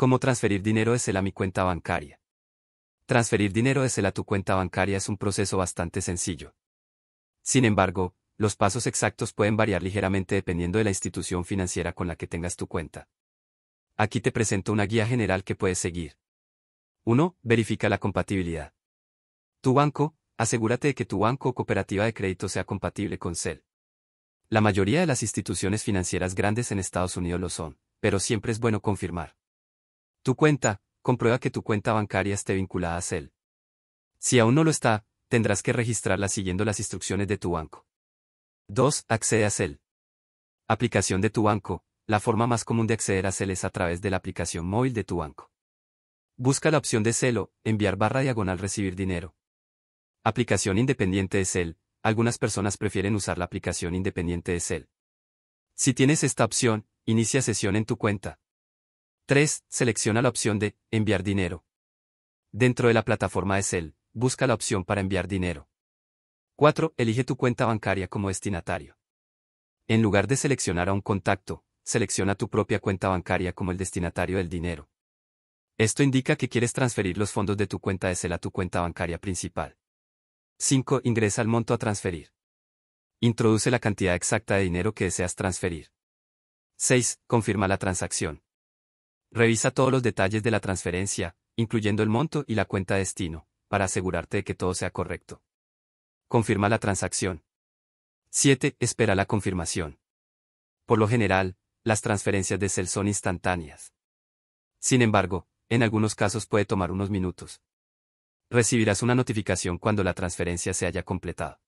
Cómo transferir dinero es el a mi cuenta bancaria. Transferir dinero es el a tu cuenta bancaria es un proceso bastante sencillo. Sin embargo, los pasos exactos pueden variar ligeramente dependiendo de la institución financiera con la que tengas tu cuenta. Aquí te presento una guía general que puedes seguir. 1. Verifica la compatibilidad. Tu banco, asegúrate de que tu banco o cooperativa de crédito sea compatible con CEL. La mayoría de las instituciones financieras grandes en Estados Unidos lo son, pero siempre es bueno confirmar. Tu cuenta, comprueba que tu cuenta bancaria esté vinculada a CEL. Si aún no lo está, tendrás que registrarla siguiendo las instrucciones de tu banco. 2. Accede a CEL. Aplicación de tu banco. La forma más común de acceder a CEL es a través de la aplicación móvil de tu banco. Busca la opción de Celo, enviar barra diagonal recibir dinero. Aplicación independiente de Cel. Algunas personas prefieren usar la aplicación independiente de Cel. Si tienes esta opción, inicia sesión en tu cuenta. 3. Selecciona la opción de Enviar dinero. Dentro de la plataforma de busca la opción para enviar dinero. 4. Elige tu cuenta bancaria como destinatario. En lugar de seleccionar a un contacto, selecciona tu propia cuenta bancaria como el destinatario del dinero. Esto indica que quieres transferir los fondos de tu cuenta de a tu cuenta bancaria principal. 5. Ingresa el monto a transferir. Introduce la cantidad exacta de dinero que deseas transferir. 6. Confirma la transacción. Revisa todos los detalles de la transferencia, incluyendo el monto y la cuenta de destino, para asegurarte de que todo sea correcto. Confirma la transacción. 7. Espera la confirmación. Por lo general, las transferencias de CEL son instantáneas. Sin embargo, en algunos casos puede tomar unos minutos. Recibirás una notificación cuando la transferencia se haya completado.